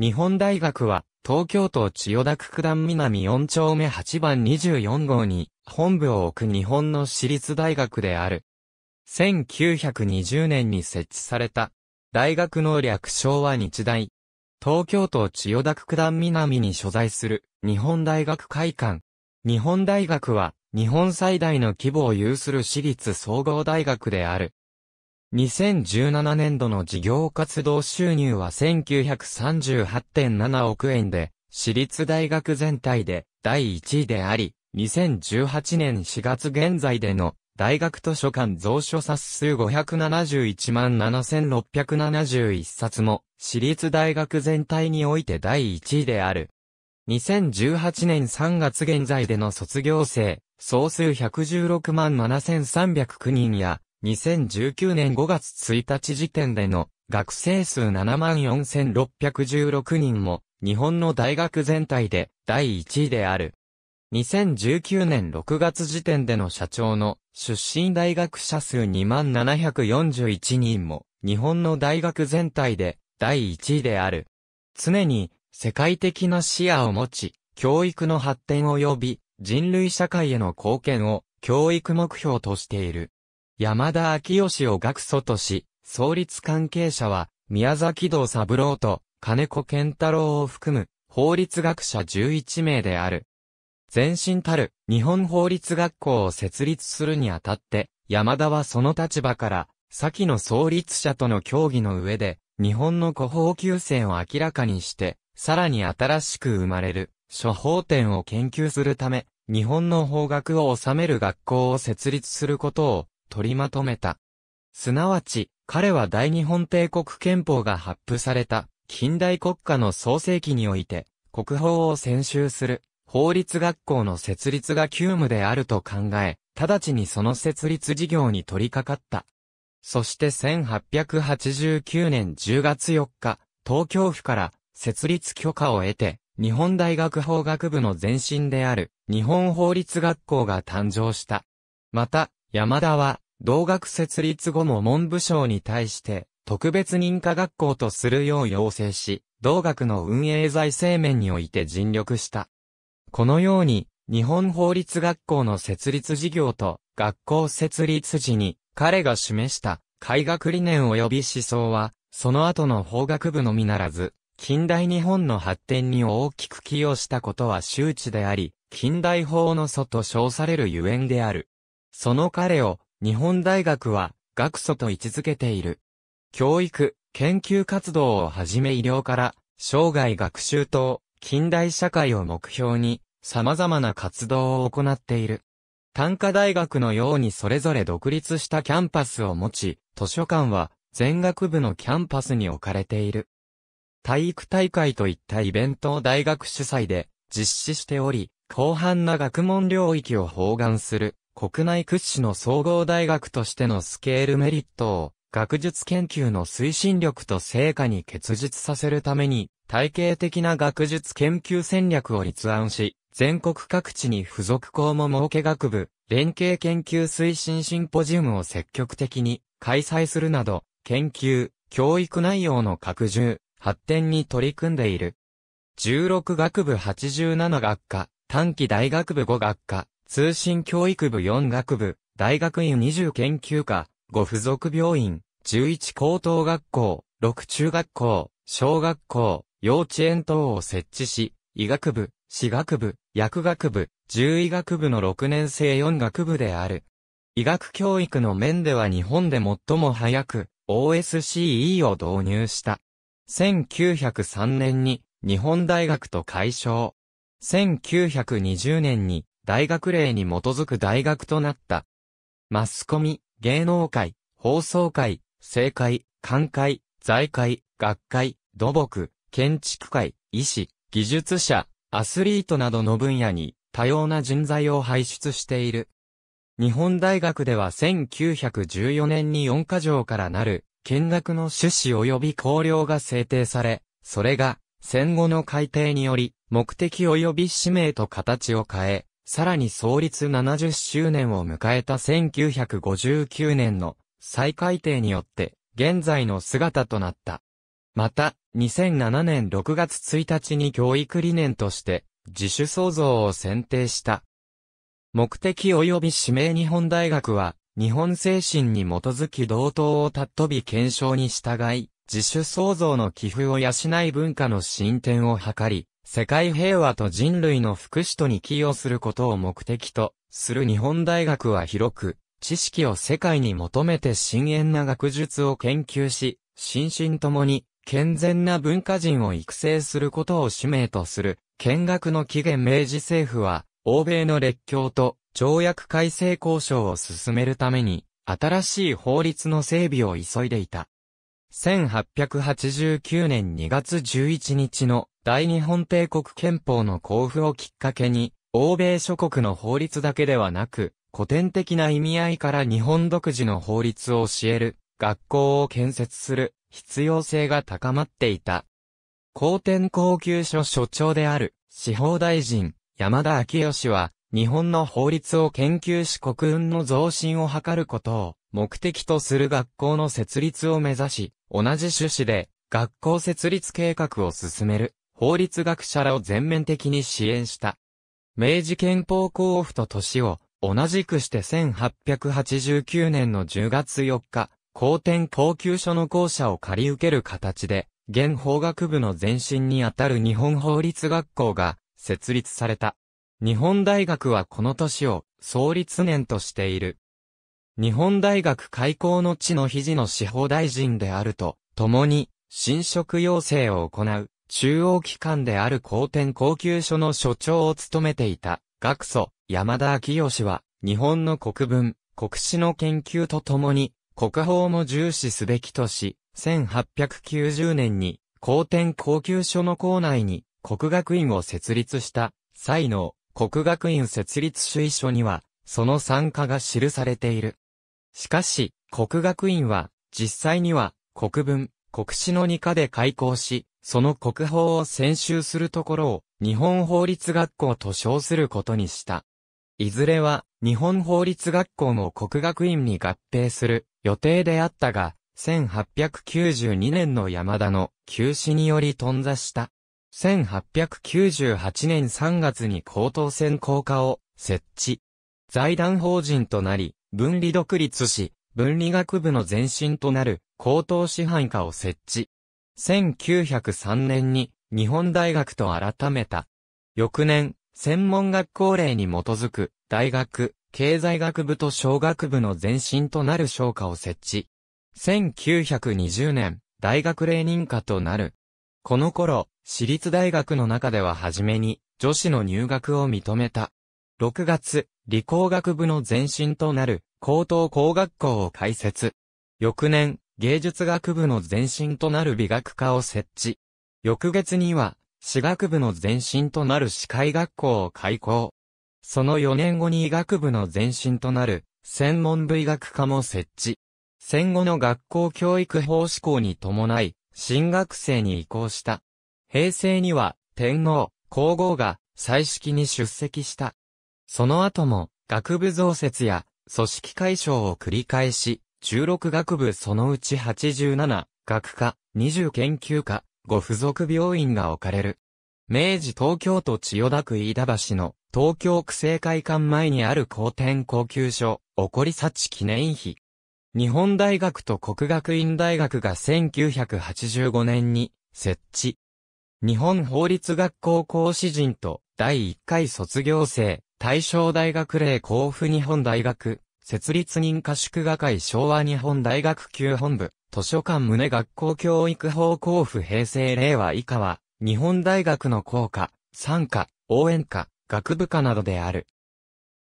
日本大学は、東京都千代田区九段南4丁目8番24号に、本部を置く日本の私立大学である。1920年に設置された。大学の略称は日大。東京都千代田区九段南に所在する日本大学会館。日本大学は日本最大の規模を有する私立総合大学である。2017年度の事業活動収入は1938.7億円で、私立大学全体で第1位であり、2018年4月現在での大学図書館蔵書冊数571万7671冊も、私立大学全体において第1位である。2018年3月現在での卒業生、総数116万7309人や、2019年5月1日時点での学生数74,616人も日本の大学全体で第1位である。2019年6月時点での社長の出身大学者数2741人も日本の大学全体で第1位である。常に世界的な視野を持ち、教育の発展及び人類社会への貢献を教育目標としている。山田昭義を学祖とし、創立関係者は、宮崎道三郎と金子健太郎を含む、法律学者11名である。前身たる日本法律学校を設立するにあたって、山田はその立場から、先の創立者との協議の上で、日本の古法旧線を明らかにして、さらに新しく生まれる、諸法典を研究するため、日本の法学を治める学校を設立することを取りまとめた。すなわち、彼は大日本帝国憲法が発布された、近代国家の創世期において、国法を専修する、法律学校の設立が急務であると考え、直ちにその設立事業に取り掛かった。そして1889年10月4日、東京府から設立許可を得て、日本大学法学部の前身である日本法律学校が誕生した。また、山田は、同学設立後も文部省に対して、特別認可学校とするよう要請し、同学の運営財政面において尽力した。このように、日本法律学校の設立事業と学校設立時に彼が示した開学理念及び思想は、その後の法学部のみならず、近代日本の発展に大きく寄与したことは周知であり、近代法の祖と称されるゆえんである。その彼を日本大学は学祖と位置づけている。教育、研究活動をはじめ医療から生涯学習等、近代社会を目標に様々な活動を行っている。短科大学のようにそれぞれ独立したキャンパスを持ち、図書館は全学部のキャンパスに置かれている。体育大会といったイベントを大学主催で実施しており、広範な学問領域を包含する国内屈指の総合大学としてのスケールメリットを、学術研究の推進力と成果に結実させるために、体系的な学術研究戦略を立案し、全国各地に付属校も設け学部、連携研究推進シンポジウムを積極的に開催するなど、研究、教育内容の拡充、発展に取り組んでいる。16学部87学科、短期大学部5学科、通信教育部4学部、大学院20研究科、5付属病院、11高等学校、6中学校、小学校、幼稚園等を設置し、医学部、私学部、薬学部、獣医学部の6年生4学部である。医学教育の面では日本で最も早く OSCE を導入した。1903年に日本大学と解消。1920年に大学令に基づく大学となった。マスコミ、芸能界、放送界、政界、官解財界、学会、土木、建築界、医師、技術者、アスリートなどの分野に多様な人材を輩出している。日本大学では1914年に4カ条からなる見学の趣旨及び考量が制定され、それが戦後の改定により目的及び使命と形を変え、さらに創立70周年を迎えた1959年の再改定によって現在の姿となった。また、2007年6月1日に教育理念として自主創造を選定した。目的及び指名日本大学は、日本精神に基づき同等を尊び検証に従い、自主創造の寄付を養い文化の進展を図り、世界平和と人類の福祉とに寄与することを目的とする日本大学は広く、知識を世界に求めて深遠な学術を研究し、心身ともに健全な文化人を育成することを使命とする、見学の起源明治政府は、欧米の列強と条約改正交渉を進めるために、新しい法律の整備を急いでいた。1889年2月11日の大日本帝国憲法の交付をきっかけに、欧米諸国の法律だけではなく、古典的な意味合いから日本独自の法律を教える、学校を建設する必要性が高まっていた。公典高級所所長である司法大臣山田昭義は日本の法律を研究し国運の増進を図ることを目的とする学校の設立を目指し、同じ趣旨で学校設立計画を進める法律学者らを全面的に支援した。明治憲法公布と年を同じくして1889年の10月4日、公典高級所の校舎を借り受ける形で、現法学部の前身にあたる日本法律学校が設立された。日本大学はこの年を創立年としている。日本大学開校の地の肘の司法大臣であると、共に、新職要請を行う、中央機関である高天高級所の所長を務めていた、学祖、山田昭義は、日本の国文、国史の研究とともに、国宝も重視すべきとし、1890年に、高天高級所の校内に、国学院を設立した、才能、国学院設立主意書には、その参加が記されている。しかし、国学院は、実際には、国文、国史の2課で開校し、その国宝を専修するところを日本法律学校と称することにした。いずれは日本法律学校も国学院に合併する予定であったが、1892年の山田の休止により頓挫した。1898年3月に高等専攻科を設置。財団法人となり、分離独立し、分離学部の前身となる高等師範科を設置。1903年に日本大学と改めた。翌年、専門学校令に基づく大学、経済学部と小学部の前身となる商科を設置。1920年、大学令認可となる。この頃、私立大学の中では初めに女子の入学を認めた。6月、理工学部の前身となる高等工学校を開設。翌年、芸術学部の前身となる美学科を設置。翌月には、私学部の前身となる司会学校を開校。その4年後に医学部の前身となる、専門部医学科も設置。戦後の学校教育法施行に伴い、新学生に移行した。平成には、天皇、皇后が、再式に出席した。その後も、学部増設や、組織解消を繰り返し、16学部そのうち87、学科、20研究科、5付属病院が置かれる。明治東京都千代田区飯田橋の東京区政会館前にある公典高級所、起こり幸記念碑。日本大学と国学院大学が1985年に設置。日本法律学校講師陣と第1回卒業生、大正大学例交付日本大学設立認可祝賀会昭和日本大学級本部、図書館宗学校教育法交付平成令和以下は、日本大学の校歌、参加、応援歌、学部科などである。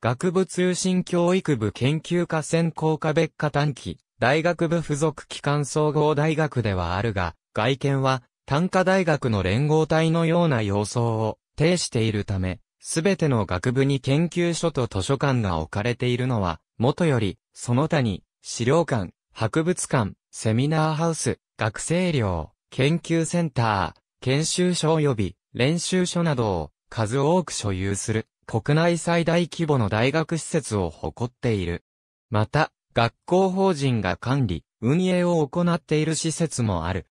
学部通信教育部研究科専攻科別科短期、大学部附属機関総合大学ではあるが、外見は、単科大学の連合体のような様相を呈しているため、すべての学部に研究所と図書館が置かれているのは、もとより、その他に、資料館、博物館、セミナーハウス、学生寮、研究センター、研修所及び練習所などを数多く所有する国内最大規模の大学施設を誇っている。また、学校法人が管理、運営を行っている施設もある。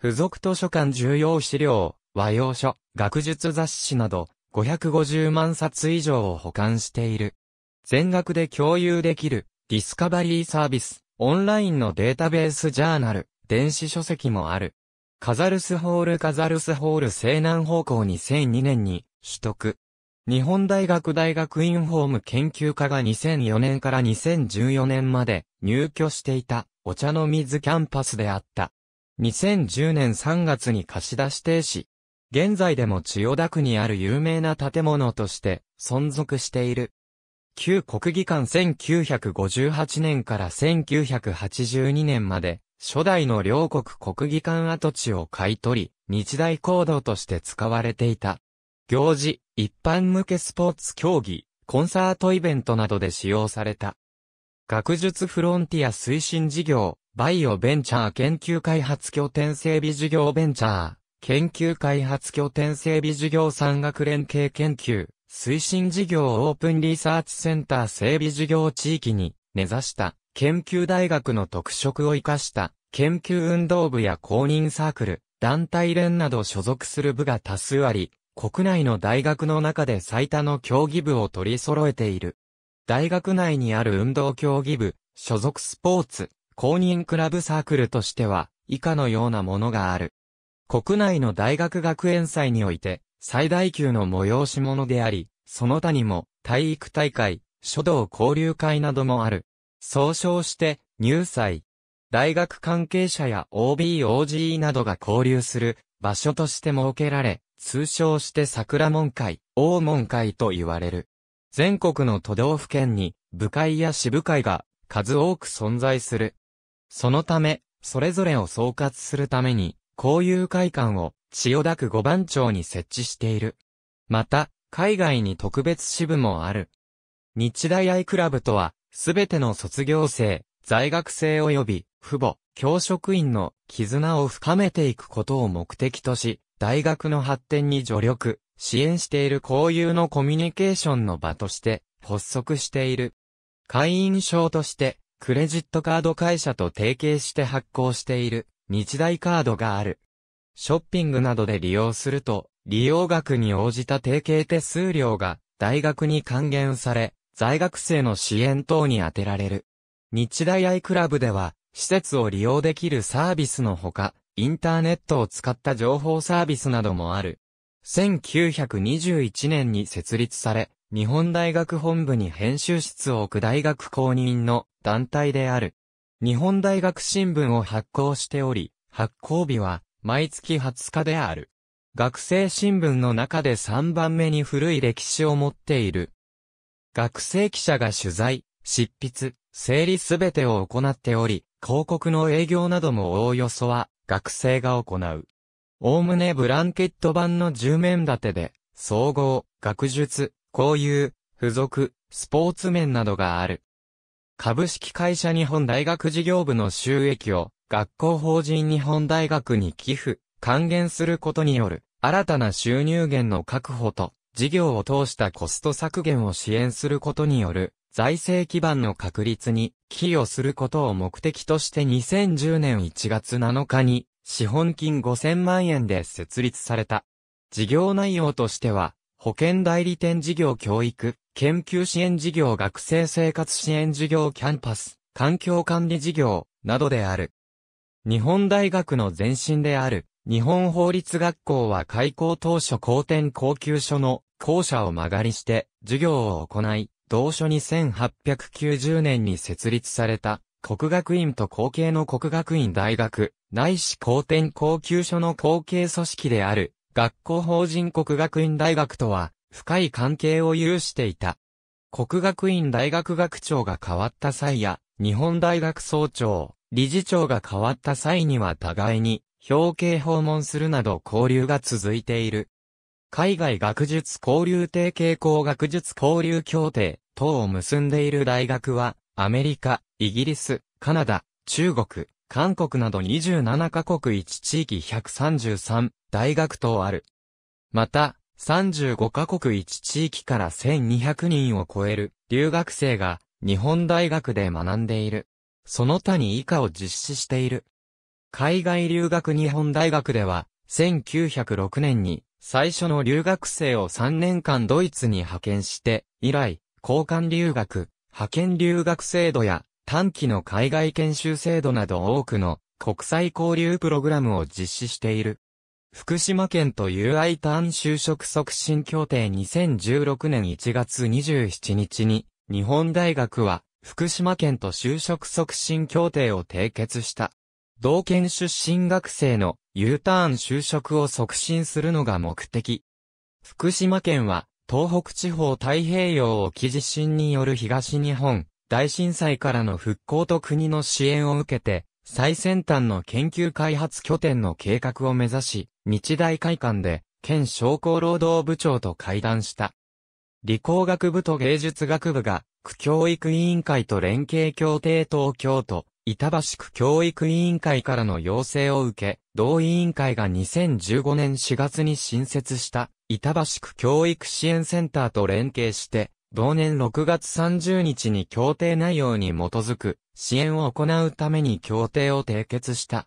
付属図書館重要資料、和洋書、学術雑誌など550万冊以上を保管している。全額で共有できるディスカバリーサービス、オンラインのデータベースジャーナル、電子書籍もある。カザルスホールカザルスホール西南方向2002年に取得。日本大学大学院ホーム研究科が2004年から2014年まで入居していたお茶の水キャンパスであった。2010年3月に貸し出し停止。現在でも千代田区にある有名な建物として存続している。旧国技館1958年から1982年まで、初代の両国国技館跡地を買い取り、日大行動として使われていた。行事、一般向けスポーツ競技、コンサートイベントなどで使用された。学術フロンティア推進事業、バイオベンチャー研究開発拠点整備事業ベンチャー、研究開発拠点整備事業産学連携研究、推進事業オープンリサーチセンター整備事業地域に根ざした研究大学の特色を生かした研究運動部や公認サークル、団体連など所属する部が多数あり、国内の大学の中で最多の競技部を取り揃えている。大学内にある運動競技部、所属スポーツ、公認クラブサークルとしては、以下のようなものがある。国内の大学学園祭において、最大級の催し物であり、その他にも体育大会、書道交流会などもある。総称して入祭。大学関係者や OBOGE などが交流する場所として設けられ、通称して桜門会、大門会と言われる。全国の都道府県に部会や支部会が数多く存在する。そのため、それぞれを総括するために、交友会館を千代田区五番町に設置している。また、海外に特別支部もある。日大アイクラブとは、すべての卒業生、在学生及び父母、教職員の絆を深めていくことを目的とし、大学の発展に助力、支援している交友のコミュニケーションの場として発足している。会員証として、クレジットカード会社と提携して発行している日大カードがある。ショッピングなどで利用すると、利用額に応じた提携手数料が大学に還元され、在学生の支援等に充てられる。日大アイクラブでは、施設を利用できるサービスのほか、インターネットを使った情報サービスなどもある。1921年に設立され、日本大学本部に編集室を置く大学公認の団体である。日本大学新聞を発行しており、発行日は毎月20日である。学生新聞の中で3番目に古い歴史を持っている。学生記者が取材、執筆、整理すべてを行っており、広告の営業などもおおよそは学生が行う。おおむねブランケット版の10面立てで、総合、学術、交友、付属、スポーツ面などがある。株式会社日本大学事業部の収益を学校法人日本大学に寄付、還元することによる、新たな収入源の確保と、事業を通したコスト削減を支援することによる、財政基盤の確立に寄与することを目的として2010年1月7日に資本金5000万円で設立された。事業内容としては、保険代理店事業教育、研究支援事業学生生活支援事業キャンパス、環境管理事業などである。日本大学の前身である、日本法律学校は開校当初高天高級所の校舎を曲がりして授業を行い、同書に1890年に設立された国学院と後継の国学院大学、内市高天高級所の後継組織である学校法人国学院大学とは深い関係を有していた。国学院大学学長が変わった際や、日本大学総長、理事長が変わった際には互いに、表敬訪問するなど交流が続いている。海外学術交流提携校学術交流協定等を結んでいる大学は、アメリカ、イギリス、カナダ、中国、韓国など27カ国1地域133大学等ある。また、35カ国1地域から1200人を超える留学生が日本大学で学んでいる。その他に以下を実施している。海外留学日本大学では、1906年に最初の留学生を3年間ドイツに派遣して、以来、交換留学、派遣留学制度や短期の海外研修制度など多くの国際交流プログラムを実施している。福島県と UI ターン就職促進協定2016年1月27日に日本大学は福島県と就職促進協定を締結した。同県出身学生の U ターン就職を促進するのが目的。福島県は東北地方太平洋沖地震による東日本大震災からの復興と国の支援を受けて最先端の研究開発拠点の計画を目指し、日大会館で県商工労働部長と会談した。理工学部と芸術学部が、区教育委員会と連携協定東京都、板橋区教育委員会からの要請を受け、同委員会が2015年4月に新設した、板橋区教育支援センターと連携して、同年6月30日に協定内容に基づく支援を行うために協定を締結した。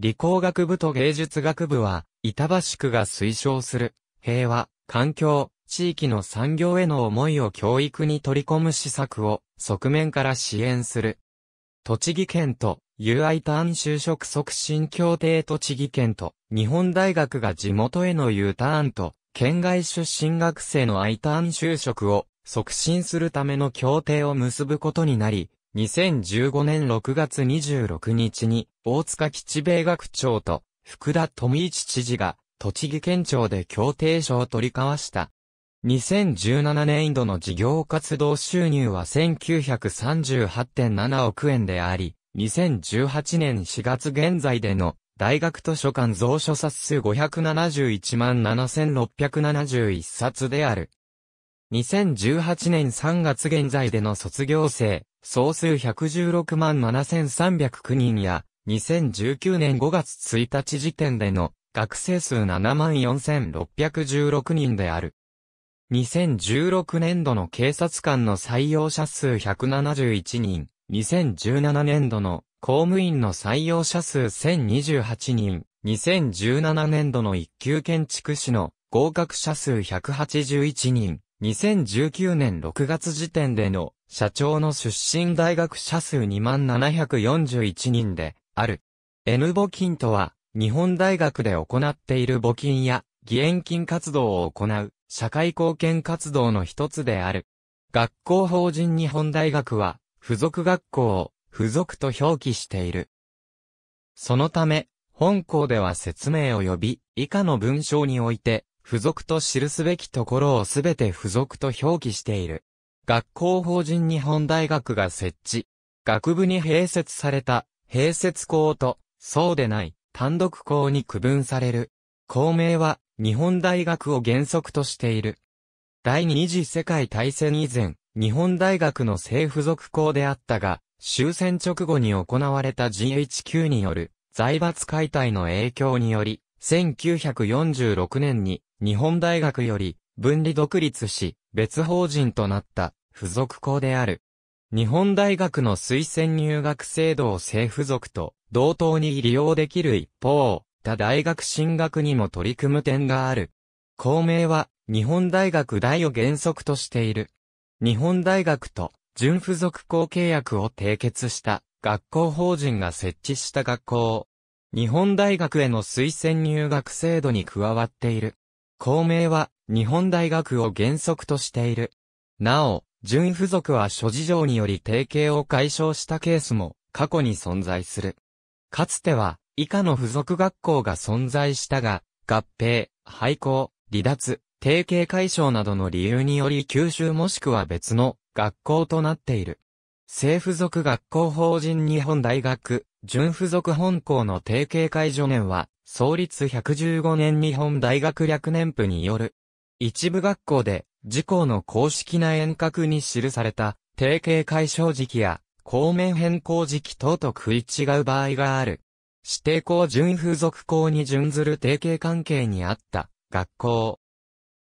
理工学部と芸術学部は、板橋区が推奨する平和、環境、地域の産業への思いを教育に取り込む施策を側面から支援する。栃木県と UI ターン就職促進協定栃木県と日本大学が地元への U ターンと県外出身学生の I ターン就職を促進するための協定を結ぶことになり、2015年6月26日に大塚吉米学長と福田富一知事が栃木県庁で協定書を取り交わした。2017年度の事業活動収入は1938.7億円であり、2018年4月現在での大学図書館蔵書冊数571万7671冊である。2018年3月現在での卒業生、総数116万7309人や、2019年5月1日時点での学生数7万4616人である。2016年度の警察官の採用者数171人、2017年度の公務員の採用者数1028人、2017年度の一級建築士の合格者数181人、2019年6月時点での社長の出身大学者数2741人である。N 募金とは、日本大学で行っている募金や、義援金活動を行う、社会貢献活動の一つである。学校法人日本大学は、付属学校を、付属と表記している。そのため、本校では説明及び、以下の文章において、付属と記すべきところをすべて付属と表記している。学校法人日本大学が設置。学部に併設された、併設校と、そうでない、単独校に区分される。校名は、日本大学を原則としている。第二次世界大戦以前、日本大学の政府属校であったが、終戦直後に行われた GHQ による財閥解体の影響により、1946年に日本大学より分離独立し、別法人となった付属校である。日本大学の推薦入学制度を政府属と同等に利用できる一方、った大学進学にも取り組む点がある。公明は、日本大学大を原則としている。日本大学と、準付属校契約を締結した学校法人が設置した学校。を、日本大学への推薦入学制度に加わっている。公明は日本大学を原則としている。なお、準付属は諸事情により提携を解消したケースも過去に存在する。かつては以下の付属学校が存在したが、合併、廃校、離脱、提携解消などの理由により九州もしくは別の学校となっている。政府属学校法人日本大学、準付属本校の提携解除年は、創立115年日本大学略年譜による。一部学校で、自校の公式な遠隔に記された、提携解消時期や、公面変更時期等と食い違う場合がある。指定校準風俗校に準ずる提携関係にあった学校。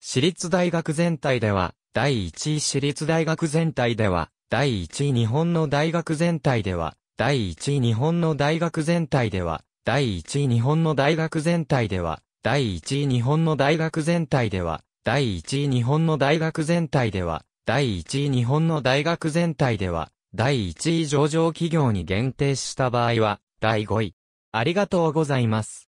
私立大学全体では、第1位私立大学全体では、第1位日本の大学全体では、第1位日本の大学全体では、第1位日本の大学全体では、第1位日本の大学全体では、第1位日本の大学全体では、第1位日本の大学全体では、第1位上場企業に限定した場合は、第5位、ありがとうございます。